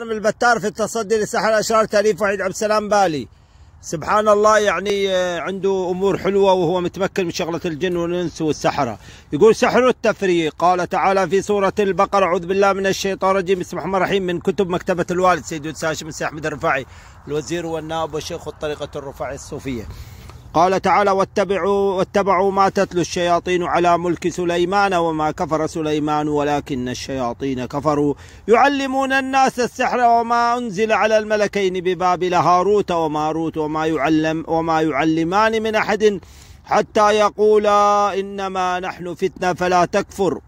من البتار في التصدي لساحة الاشرار تاليف وحيد عبد السلام بالي سبحان الله يعني آه، عنده امور حلوه وهو متمكن من شغله الجن والانس والسحره يقول سحر التفريق قال تعالى في سوره البقره اعوذ بالله من الشيطان الرجيم بسم الله الرحمن الرحيم من كتب مكتبه الوالد سيد هاشم بن احمد الرفاعي الوزير والنائب والشيخ الطريقه الرفاعي الصوفيه قال تعالى واتبعوا, واتبعوا ما تتلو الشياطين على ملك سليمان وما كفر سليمان ولكن الشياطين كفروا يعلمون الناس السحر وما أنزل على الملكين ببابل هاروت وماروت وما يعلم وما يعلمان من أحد حتى يقولا إنما نحن فتنة فلا تكفر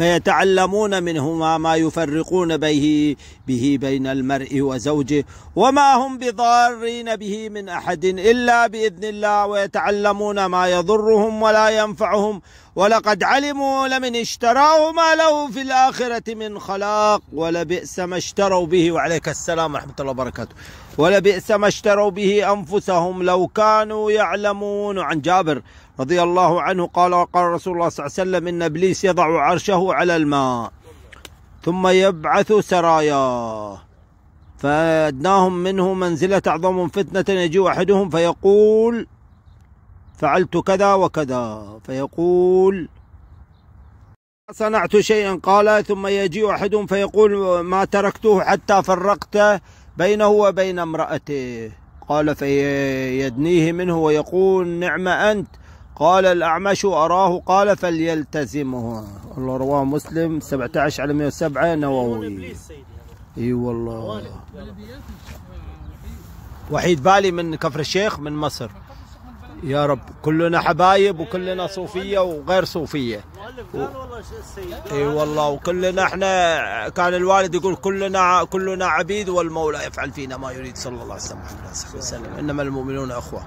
فيتعلمون منهما ما يفرقون به به بين المرء وزوجه وما هم بضارين به من احد الا باذن الله ويتعلمون ما يضرهم ولا ينفعهم ولقد علموا لمن اشتراه ما له في الآخرة من خلاق ولبئس ما اشتروا به وعليك السلام ورحمة الله وبركاته ولبئس ما اشتروا به أنفسهم لو كانوا يعلمون عن جابر رضي الله عنه قال قال رسول الله صلى الله عليه وسلم إن إبليس يضع عرشه على الماء ثم يبعث سراياه فأدناهم منه منزلة أعظمهم فتنة يجي أحدهم فيقول فعلت كذا وكذا فيقول صنعت شيئا قال ثم يجيء أحدهم فيقول ما تركته حتى فرقت بينه وبين امرأته قال فيدنيه منه ويقول نعم أنت قال الأعمش أراه قال فليلتزمه الله رواه مسلم 17 على 107 نووي اي والله وحيد بالي من كفر الشيخ من مصر يا رب كلنا حبايب وكلنا صوفيه وغير صوفيه و... اي والله وكلنا احنا كان الوالد يقول كلنا كلنا عبيد والمولى يفعل فينا ما يريد صلى الله عليه وسلم انما المؤمنون اخوه